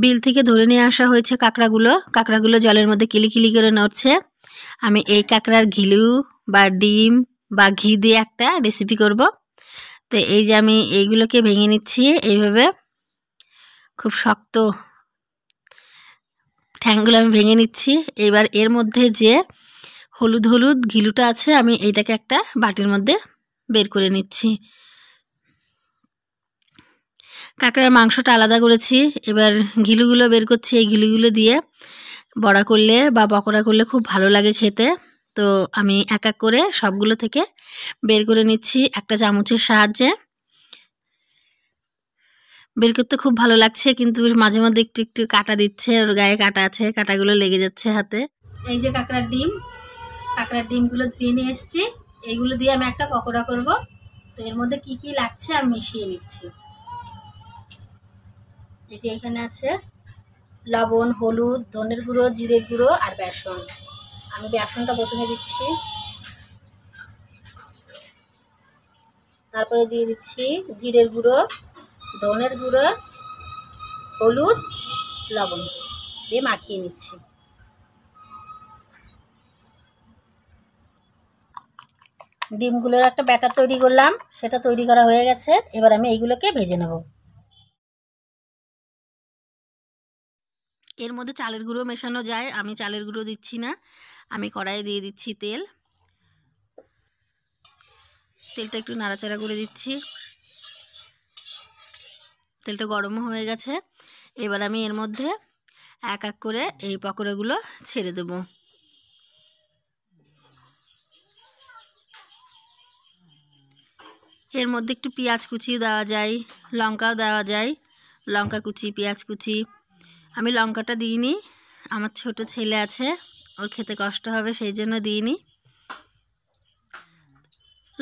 বিল থেকে ধরে নিয়ে আসা হয়েছে কাঁকড়াগুলো কাঁকড়াগুলো জলের মধ্যে কিলিকিলি করে নড়ছে আমি এই কাঁকড়ার ঘিলু বা ডিম বা ঘি দিয়ে একটা রেসিপি করব তো এই যে আমি এইগুলোকে ভেঙে নিচ্ছি এইভাবে খুব শক্ত ঠ্যাংগুলো আমি ভেঙে নিচ্ছি এবার এর মধ্যে যে হলুদ হলুদ ঘিলুটা আছে আমি এইটাকে একটা বাটির মধ্যে বের করে নিচ্ছি কাঁকড়ার মাংসটা আলাদা করেছি এবার ঘিলুগুলো বের করছি এই ঘিলুগুলো দিয়ে বড়া করলে বা পকোড়া করলে খুব ভালো লাগে খেতে তো আমি এক এক করে সবগুলো থেকে বের করে নিচ্ছি একটা চামচের সাহায্যে বের করতে খুব ভালো লাগছে কিন্তু মাঝে মধ্যে একটু একটু কাটা দিচ্ছে ওর গায়ে কাটা আছে কাটাগুলো লেগে যাচ্ছে হাতে এই যে কাঁকড়ার ডিম কাঁকড়ার ডিমগুলো ধুয়ে নিয়ে এসছি এইগুলো দিয়ে আমি একটা পকোড়া করব তো এর মধ্যে কি কি লাগছে আমি মিশিয়ে নিচ্ছি এটি এখানে আছে লবণ হলুদ ধনের গুঁড়ো জিরে গুঁড়ো আর বেসন আমি বেসনটা প্রথমে দিচ্ছি তারপরে দিয়ে দিচ্ছি জিরের গুঁড়ো ধনের গুঁড়ো হলুদ লবণ দিয়ে মাখিয়ে নিচ্ছি ডিমগুলোর একটা ব্যাটার তৈরি করলাম সেটা তৈরি করা হয়ে গেছে এবার আমি এইগুলোকে ভেজে নেবো এর মধ্যে চালের গুঁড়ো মেশানো যায় আমি চালের গুঁড়ো দিচ্ছি না আমি কড়াইয়ে দিয়ে দিচ্ছি তেল তেলটা একটু নাড়াচাড়া করে দিচ্ছি তেলটা গরমও হয়ে গেছে এবার আমি এর মধ্যে এক এক করে এই পকোড়াগুলো ছেড়ে দেব এর মধ্যে একটু পেঁয়াজ কুচিও দেওয়া যায় লঙ্কাও দেওয়া যায় লঙ্কা কুচি পেঁয়াজ কুচি আমি লঙ্কাটা দিইনি আমার ছোট ছেলে আছে ওর খেতে কষ্ট হবে সেই জন্য দিইনি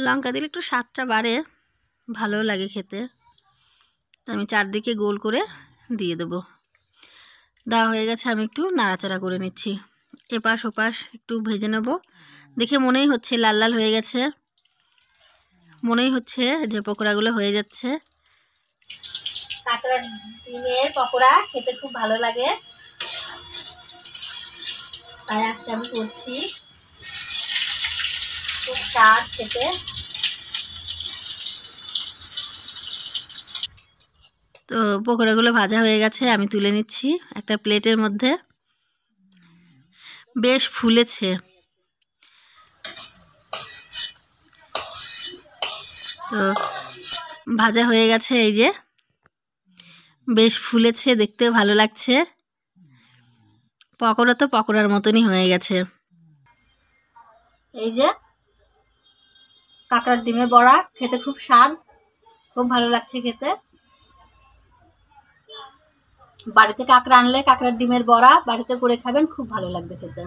লঙ্কা দিলে একটু স্বাদটা বাড়ে ভালো লাগে খেতে তো আমি চারদিকে গোল করে দিয়ে দেবো দেওয়া হয়ে গেছে আমি একটু নাড়াচাড়া করে নিচ্ছি এপাশ ওপাশ একটু ভেজে নেব দেখে মনেই হচ্ছে লাল লাল হয়ে গেছে মনেই হচ্ছে যে পকোড়াগুলো হয়ে যাচ্ছে কাঁকড়া ডিমের পকোড়া খেতে খুব ভালো লাগে তাই আজকে আমি করছি খুব স্বাদ খেতে তো পকোড়াগুলো ভাজা হয়ে গেছে আমি তুলে নিচ্ছি একটা প্লেটের মধ্যে বেশ ফুলেছে তো ভাজা হয়ে গেছে এই যে বেশ ফুলেছে দেখতে ভালো লাগছে পকোড়া তো পকোড়ার মতনই হয়ে গেছে এই যে কাঁকড়ার ডিমের বড়া খেতে খুব স্বাদ খুব ভালো লাগছে খেতে বাড়িতে কাঁকড়া আনলে কাঁকড়ার ডিমের বড়া বাড়িতে করে খাবেন খুব ভালো লাগবে খেতে